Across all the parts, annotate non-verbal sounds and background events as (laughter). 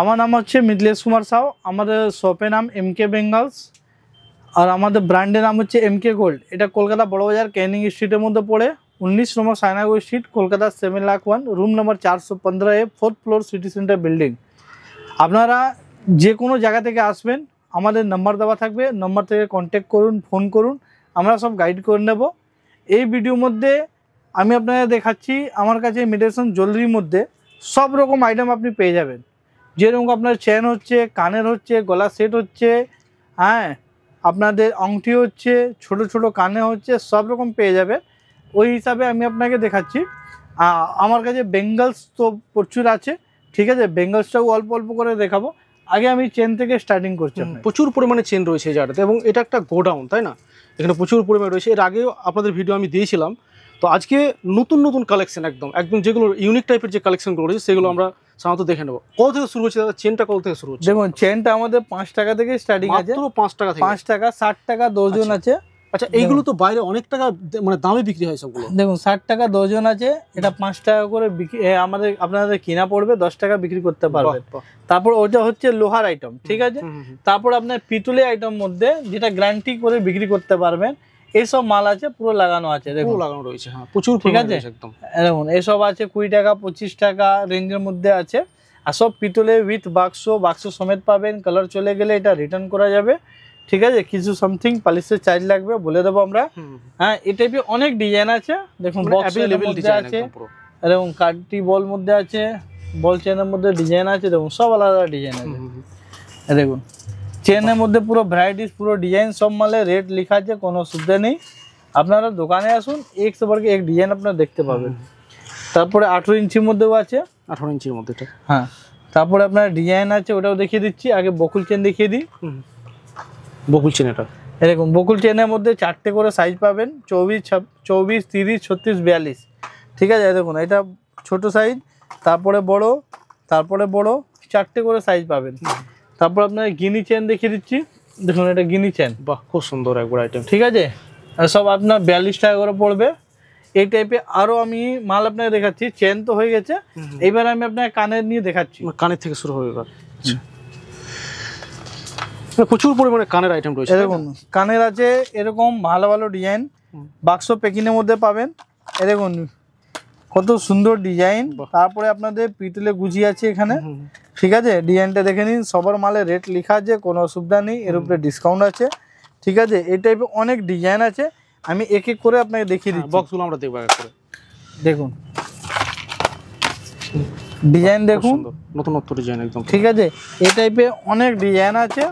আমার নাম হচ্ছে মিথলেশ কুমার সাউ আমাদের শপের নাম এম কে বেঙ্গলস আর আমাদের ব্র্যান্ডের নাম হচ্ছে এম কে গোল্ড এটা কলকাতা বড়বাজার ক্যানিং স্ট্রিটের মধ্যে পড়ে উনিশ নম্বর সায়নাগর street Kolkata seven lakh one room number চারশো পনেরো A fourth floor city centre building আপনারা যে কোনো জায়গা থেকে আসবেন আমাদের নাম্বার দেওয়া থাকবে নম্বর থেকে কন্ট্যাক্ট করুন ফোন করুন আমরা সব গাইড করে নেব এই ভিডিওর মধ্যে আমি আপনাদের দেখাচ্ছি আমার কাছে মেডিসিন জুয়েলারির মধ্যে সব রকম আইটেম আপনি পেয়ে যাবেন যেরকম আপনার চেন হচ্ছে কানের হচ্ছে গলা সেট হচ্ছে হ্যাঁ আপনাদের আংটি হচ্ছে ছোট ছোট কানে হচ্ছে সব রকম পেয়ে যাবে ওই হিসাবে আমি আপনাকে দেখাচ্ছি আমার কাছে বেঙ্গলস তো প্রচুর আছে ঠিক আছে বেঙ্গলসটাও অল্প অল্প করে দেখাবো আগে আমি চেন থেকে স্টার্টিং করছি প্রচুর পরিমাণে চেন রয়েছে জায়গাটাতে এবং এটা একটা গোডাউন তাই না এখানে প্রচুর পরিমাণে রয়েছে এর আগেও আপনাদের ভিডিও আমি দিয়েছিলাম তো আজকে নতুন নতুন কালেকশন একদম একদম যেগুলো ইউনিক টাইপের যে কালেকশনগুলো রয়েছে সেগুলো আমরা সাধারণত দেখে নেবো কত থেকে শুরু হচ্ছে দাদা চেনটা কত থেকে শুরু হচ্ছে দেখুন চেনটা আমাদের পাঁচ টাকা থেকে স্টার্টিং আছে পাঁচ টাকা পাঁচ টাকা ষাট টাকা দশজন আচ্ছা। আছে আচ্ছা এইগুলো তো বাইরে অনেক টাকা মানে দামে বিক্রি হয় সবগুলো দেখুন ষাট টাকা দশজন আছে এটা পাঁচ টাকা করে বিক্রি আমাদের আপনাদের কিনা পড়বে দশ টাকা বিক্রি করতে পারবেন তারপর ওটা হচ্ছে লোহার আইটেম ঠিক আছে তারপর আপনার পিতলের আইটেম মধ্যে যেটা গ্যারান্টি করে বিক্রি করতে পারবেন এসব মাল আছে পুরো লাগানো আছে দেখুন লাগানো রয়েছে হ্যাঁ, প্রচুর ঠিক আছে দেখুন এসব আছে কুড়ি টাকা পঁচিশ টাকা রেঞ্জের মধ্যে আছে আর সব পিতলে উইথ বাক্স বাক্স সমেত পাবেন কালার চলে গেলে এটা রিটার্ন করা যাবে ঠিক আছে কিছু সামথিং পালিশের চার্জ লাগবে বলে দেবো আমরা হ্যাঁ এই টাইপে অনেক ডিজাইন আছে দেখুন মানে আছে এবং কাঠটি বল মধ্যে আছে বল চেনের মধ্যে ডিজাইন আছে দেখুন সব আলাদা ডিজাইন আছে দেখুন চেনের মধ্যে পুরো ভ্যারাইটিস পুরো ডিজাইন সব মালে রেট লেখা আছে কোনো অসুবিধা নেই আপনারা দোকানে আসুন এক সবারকে এক ডিজাইন আপনারা দেখতে পাবেন তারপরে আঠেরো ইঞ্চির মধ্যেও আছে আঠেরো ইঞ্চির মধ্যে হ্যাঁ তারপরে আপনার ডিজাইন আছে ওটাও দেখিয়ে দিচ্ছি আগে বকুল চেন দেখিয়ে দিই বকুল চেন এটা এরকম বকুল চেনের মধ্যে চারটে করে সাইজ পাবেন চব্বিশ ছাব চব্বিশ তিরিশ ছত্রিশ বিয়াল্লিশ ঠিক আছে দেখুন এটা ছোট সাইজ তারপরে বড় তারপরে বড় চারটে করে সাইজ পাবেন তারপর আপনার গিনি চেন দেখিয়ে দিচ্ছি দেখুন এটা গিনি চেন বাহ খুব সুন্দর একবার আইটেম ঠিক আছে সব আপনার বিয়াল্লিশ টাকা করে পড়বে এই টাইপে আরো আমি মাল আপনাকে দেখাচ্ছি চেন তো হয়ে গেছে এবার আমি আপনাকে কানের নিয়ে দেখাচ্ছি মানে কানের থেকে শুরু হবে এবার আচ্ছা। প্রচুর পরিমাণে কানের আইটেম রয়েছে দেখুন কানের আছে এরকম ভালো ভালো ডিজাইন বাক্স প্যাকিংয়ের মধ্যে পাবেন এরকম কত সুন্দর ডিজাইন তারপরে আপনাদের পিতলে গুজি আছে এখানে ঠিক আছে ডিজাইনটা দেখে নিন সবার মালে রেট লেখা আছে কোনো অসুবিধা নেই এর উপরে ডিসকাউন্ট আছে ঠিক আছে এই টাইপের অনেক ডিজাইন আছে আমি এক এক করে আপনাকে দেখিয়ে হ্যাঁ, দিই বক্সগুলো আমরা দেখব এক দেখুন ডিজাইন দেখুন নতুনত্ব ডিজাইন একদম ঠিক আছে এই টাইপের অনেক ডিজাইন আছে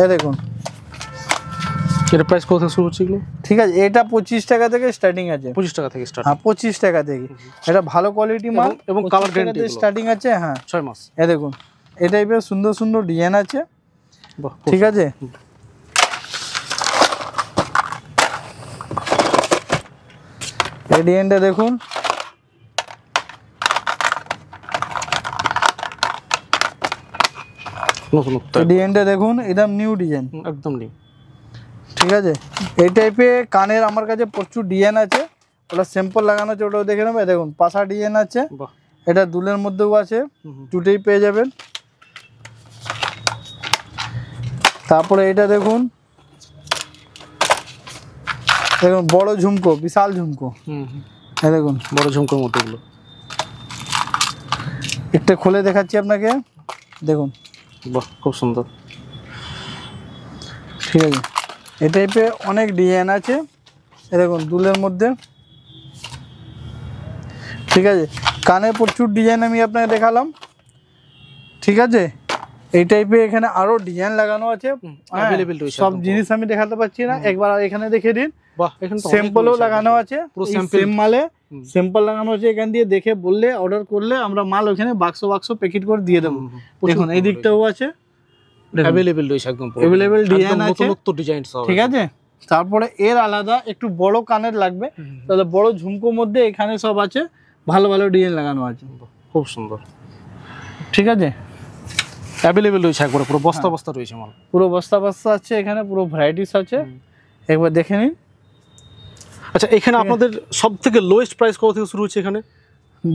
এ দেখুন এর প্রাইস কোথায় শুরু হচ্ছে এগুলো ঠিক আছে এটা পঁচিশ টাকা থেকে স্টার্টিং আছে পঁচিশ টাকা থেকে হ্যাঁ পঁচিশ টাকা থেকে এটা ভালো কোয়ালিটি মাল এবং কালার স্টার্টিং আছে হ্যাঁ ছয় মাস এ দেখুন এটা টাইপের সুন্দর সুন্দর ডিজাইন আছে ঠিক আছে ডিজাইনটা দেখুন ডিজাইনটা দেখুন একদম নিউ ডিজাইন একদম নিউ ঠিক আছে এই টাইপে কানের আমার কাছে প্রচুর ডিজাইন আছে ওটা স্যাম্পল লাগানো আছে ওটাও দেখে নেবে দেখুন পাশা ডিজাইন আছে এটা দুলের মধ্যেও আছে দুটোই পেয়ে যাবেন তারপরে এটা দেখুন দেখুন বড় ঝুমকো বিশাল ঝুমকো হ্যাঁ দেখুন বড় ঝুমকোর মতো এগুলো একটা খুলে দেখাচ্ছি আপনাকে দেখুন বাহ খুব সুন্দর ঠিক আছে এ টাইপে অনেক ডিজাইন আছে এরকম দুলের মধ্যে ঠিক আছে কানে প্রচুর ডিজাইন আমি আপনাকে দেখালাম ঠিক আছে এই টাইপে এখানে আরো ডিজাইন লাগানো আছে হ্যাঁ, সব জিনিস আমি দেখাতে পাচ্ছি না একবার এখানে দেখে দিন স্যাম্পলও লাগানো আছে সেম মালে স্যাম্পল লাগানো আছে এখান দিয়ে দেখে বললে অর্ডার করলে আমরা মাল ওখানে বাক্স বাক্স প্যাকেট করে দিয়ে দেবো দেখুন এই দিকটাও আছে রয়েছে তারপরে এর আলাদা একটু বড় কানের লাগবে তাহলে বড় ঝুমকো মধ্যে এখানে সব আছে ভালো ভালো ডিজাইন লাগানো আছে খুব সুন্দর ঠিক আছে অ্যাভেলেবেল রয়েছে পুরো বস্তা হ্যাঁ। বস্তা রয়েছে পুরো বস্তা বস্তা আছে এখানে পুরো ভ্যারাইটিস আছে একবার দেখে নিন আচ্ছা এখানে আপনাদের সব থেকে লোয়েস্ট প্রাইস কত থেকে শুরু হচ্ছে এখানে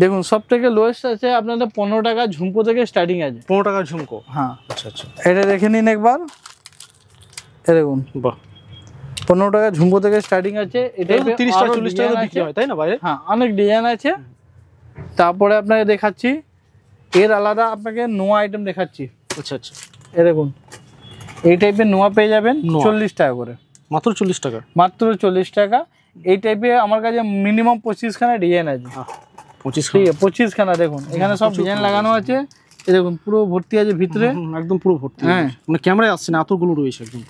দেখুন সব থেকে লোয়েস্ট আছে আপনাদের পনেরো টাকা ঝুমকো থেকে স্টার্টিং আছে পনেরো টাকা ঝুমকো হ্যাঁ আচ্ছা আচ্ছা এটা দেখে নিন একবার এ দেখুন বাহ পনেরো টাকা ঝুমকো থেকে স্টার্টিং আছে চল্লিশ টাকা তাই না হ্যাঁ অনেক ডিজাইন আছে তারপরে আপনাকে দেখাচ্ছি এর আলাদা আপনাকে নোয়া আইটেম দেখাচ্ছি আচ্ছা আচ্ছা এ দেখুন এই টাইপের নোয়া পেয়ে যাবেন চল্লিশ টাকা করে মাত্র চল্লিশ টাকা মাত্র চল্লিশ টাকা এই টাইপে আমার কাছে মিনিমাম পঁচিশখানা ডিজাইন আছে পঁচিশ পঁচিশখানা দেখুন এখানে সব ডিজাইন লাগানো আছে দেখুন পুরো ভর্তি আছে ভিতরে একদম পুরো ভর্তি হ্যাঁ মানে ক্যামেরায় আসছে না এতগুলো রয়েছে একদম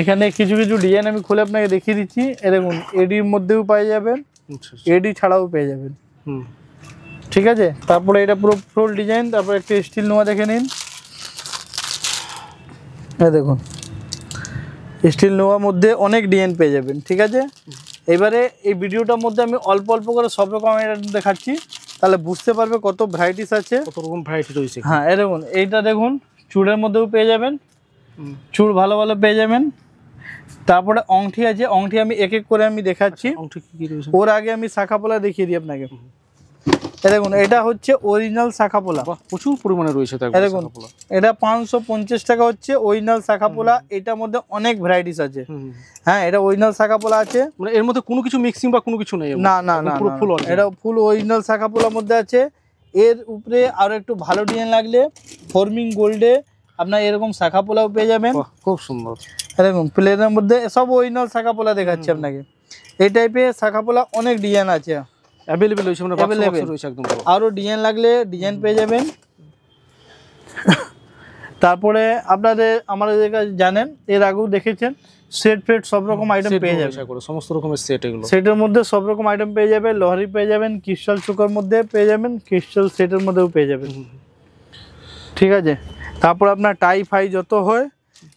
এখানে কিছু কিছু ডিজাইন আমি খুলে আপনাকে দেখিয়ে দিচ্ছি এ দেখুন এডির মধ্যেও পেয়ে যাবেন আচ্ছা, আচ্ছা। এডি ছাড়াও পেয়ে যাবেন ঠিক আছে তারপরে এটা পুরো ফুল ডিজাইন তারপরে একটা স্টিল নোয়া দেখে নিন হ্যাঁ দেখুন স্টিল নোয়ার মধ্যে অনেক ডিজাইন পেয়ে যাবেন ঠিক আছে এবারে এই ভিডিওটার মধ্যে আমি অল্প অল্প করে সব রকম দেখাচ্ছি তাহলে বুঝতে পারবে কত ভ্যারাইটিস আছে কত রকম ভ্যারাইটি রয়েছে হ্যাঁ এরকম এইটা দেখুন চুড়ের মধ্যেও পেয়ে যাবেন চুড় ভালো ভালো পেয়ে যাবেন তারপরে অংঠি আছে অংঠি আমি এক এক করে আমি দেখাচ্ছি আচ্ছা, ওর আগে আমি শাখা পোলা দেখিয়ে দিই আপনাকে দেখুন এটা হচ্ছে অরিজিনাল শাখাপোলা পোলা প্রচুর পরিমাণে রয়েছে দেখুন এটা পাঁচশো পঞ্চাশ টাকা হচ্ছে অরিজিনাল শাখাপোলা এটার মধ্যে অনেক ভ্যারাইটিস আছে হ্যাঁ এটা অরিজিনাল শাখাপোলা আছে মানে এর মধ্যে কোনো কিছু মিক্সিং বা কোনো কিছু নেই না না মানে না পুরো ফুল এটা ফুল অরিজিনাল শাখাপোলার মধ্যে আছে এর উপরে আরও একটু ভালো ডিজাইন লাগলে ফর্মিং গোল্ডে আপনার এরকম শাখাপোলাও পেয়ে যাবেন খুব সুন্দর দেখুন প্লেনের মধ্যে সব অরিজিনাল শাখাপোলা দেখাচ্ছে আপনাকে এই টাইপের শাখা অনেক ডিজাইন আছে অ্যাভেলেবল হইছে মানে অ্যাভেলেবেল রয়েছে একদম আরও ডিজাইন লাগলে ডিজাইন পেয়ে যাবেন তারপরে আপনাদের আমাদের কাছে জানেন এর আগেও দেখেছেন সেট ফেট সব রকম আইটেম পেয়ে যাবেন সমস্ত রকমের সেট এগুলো সেটের মধ্যে সব রকম আইটেম পেয়ে যাবে লহরি পেয়ে যাবেন ক্রিস্টাল চোখের মধ্যে পেয়ে যাবেন ক্রিস্টাল সেটের মধ্যেও পেয়ে যাবেন ঠিক আছে তারপর আপনার টাই ফাই যত হয়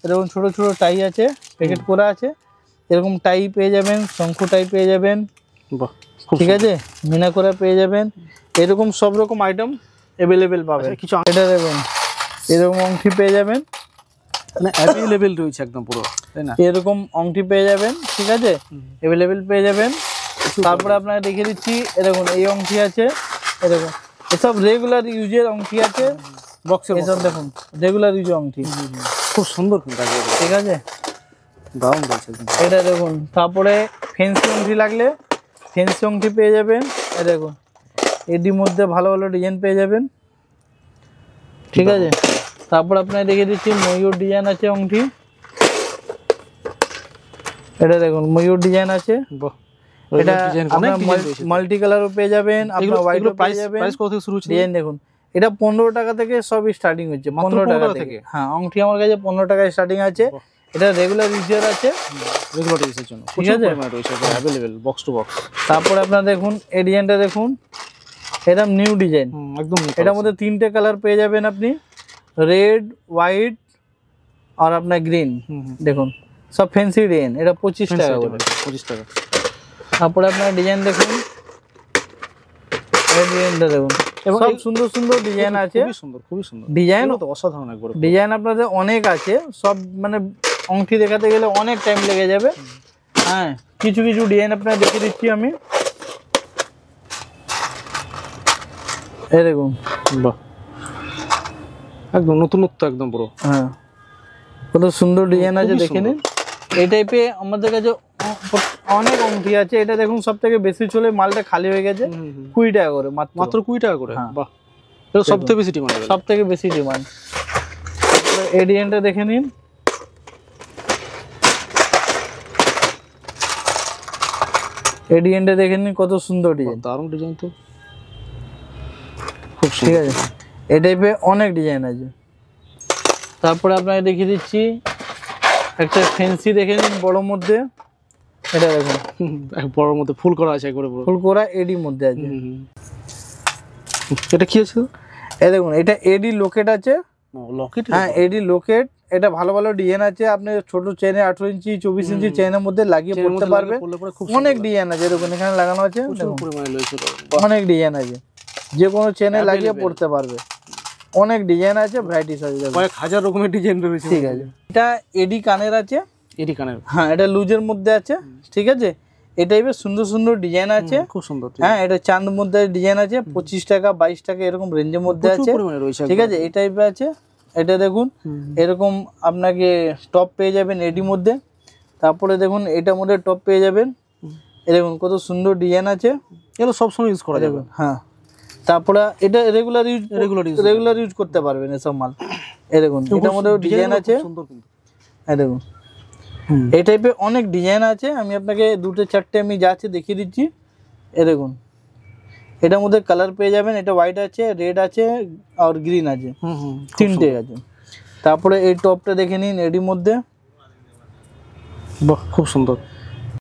এরকম ছোট ছোট টাই আছে প্যাকেট করা আছে এরকম টাই পেয়ে যাবেন শঙ্খ টাই পেয়ে যাবেন বাহ ঠিক আছে মিনা পেয়ে যাবেন এরকম সব রকম আইটেম অ্যাভেলেবেল পাবেন আচ্ছা, কিছু এটা দেবেন এরকম অংটি পেয়ে যাবেন মানে অ্যাভেলেবেল রয়েছে একদম পুরো তাই না এরকম অংটি পেয়ে যাবেন ঠিক আছে অ্যাভেলেবেল পেয়ে যাবেন তারপরে আপনাকে দেখে দিচ্ছি এরকম এই অংটি আছে এরকম এসব রেগুলার ইউজের অংটি আছে বক্সের এসব দেখুন রেগুলার ইউজের অংটি খুব সুন্দর ঠিক আছে দারুণ বলছে এটা দেখুন তারপরে ফেন্সি অংটি লাগলে ফেন্সংটি পেয়ে যাবেন দেখুন এটির মধ্যে ভালো ভালো ডিজাইন পেয়ে যাবেন ঠিক আছে তারপর আপনাকে দেখে দিচ্ছি ময়ূর ডিজাইন আছে অংটি এটা দেখুন ময়ূর ডিজাইন আছে এটা মাল্টি কালারও পেয়ে যাবেন আপনার হোয়াইটও পেয়ে যাবেন শুরু দেখুন এটা পনেরো টাকা থেকে সব স্টার্টিং হচ্ছে পনেরো টাকা থেকে হ্যাঁ অংটি আমার কাছে পনেরো টাকায় স্টার্টিং আছে এটা রেগুলার ইউজার আছে রেগুলার ইউজের জন্য ঠিক আছে রয়েছে অ্যাভেলেবেল বক্স টু বক্স তারপরে আপনারা দেখুন এই ডিজাইনটা দেখুন এরকম নিউ ডিজাইন একদম এটার মধ্যে তিনটে কালার পেয়ে যাবেন আপনি রেড হোয়াইট আর আপনার গ্রিন দেখুন সব ফ্যান্সি ডিজাইন এটা পঁচিশ টাকা করে পঁচিশ টাকা তারপরে আপনার ডিজাইন দেখুন এই ডিজাইনটা দেখুন এবং সব সুন্দর সুন্দর ডিজাইন আছে সুন্দর খুবই সুন্দর ডিজাইন অসাধারণ একবার ডিজাইন আপনাদের অনেক আছে সব মানে আংটি দেখাতে গেলে অনেক টাইম লেগে যাবে হ্যাঁ কিছু কিছু ডিজাইন আপনার দেখে দিচ্ছি আমি এরকম বাহ একদম নতুনত্ব একদম পুরো হ্যাঁ কত সুন্দর ডিজাইন আছে দেখে নিন এই টাইপে আমাদের কাছে অনেক অংটি আছে এটা দেখুন সব থেকে বেশি চলে মালটা খালি হয়ে গেছে কুড়ি টাকা করে মাত্র কুড়ি টাকা করে হ্যাঁ। বাহ সব থেকে বেশি ডিমান্ড সব থেকে বেশি ডিমান্ড এই ডিজাইনটা দেখে নিন এই ডিজাইনটা দেখে নিন কত সুন্দর ডিজাইন দারুণ ডিজাইন তো খুব ঠিক আছে এই টাইপের অনেক ডিজাইন আছে তারপরে আপনাকে দেখিয়ে দিচ্ছি একটা ফ্যান্সি দেখে নিন বড়োর মধ্যে এটা দেখুন (laughs) বড়োর মধ্যে ফুল করা আছে একবারে ফুল করা এডির মধ্যে আছে এটা কি আছে এই দেখুন এটা এডি লোকেট আছে লকেট হ্যাঁ এডি লোকেট এটা ভালো ভালো ডিজাইন আছে আপনি ছোট চেনে আঠারো ইঞ্চি চব্বিশ ইঞ্চি চেনের মধ্যে লাগিয়ে পড়তে পারবে অনেক ডিজাইন আছে এরকম এখানে লাগানো আছে অনেক ডিজাইন আছে যে কোনো চেনে লাগিয়ে পড়তে পারবে অনেক ডিজাইন আছে ভ্যারাইটিস আছে কয়েক হাজার রকমের ডিজাইন রয়েছে ঠিক আছে এটা এডি কানের আছে এডি কানের হ্যাঁ এটা লুজের মধ্যে আছে ঠিক আছে এটাই সুন্দর সুন্দর ডিজাইন আছে খুব সুন্দর হ্যাঁ এটা চাঁদ মধ্যে ডিজাইন আছে পঁচিশ টাকা বাইশ টাকা এরকম রেঞ্জের মধ্যে আছে ঠিক আছে এই টাইপের আছে এটা দেখুন এরকম আপনাকে টপ পেয়ে যাবেন এটির মধ্যে তারপরে দেখুন এটার মধ্যে টপ পেয়ে যাবেন এরকম কত সুন্দর ডিজাইন আছে এগুলো সবসময় ইউজ করা যাবে হ্যাঁ তারপরে এটা regular use regular use regular use করতে পারবেন এসব মাল এই দেখুন এটার মধ্যে ডিজাইন আছে হ্যাঁ দেখুন এই টাইপের অনেক ডিজাইন আছে আমি আপনাকে দুটো চারটে আমি যাচ্ছি দেখিয়ে দিচ্ছি এ দেখুন এটার মধ্যে কালার পেয়ে যাবেন এটা হোয়াইট আছে রেড আছে আর গ্রিন আছে তিনটে আছে তারপরে এই টপটা দেখে নিন এটির মধ্যে বাহ খুব সুন্দর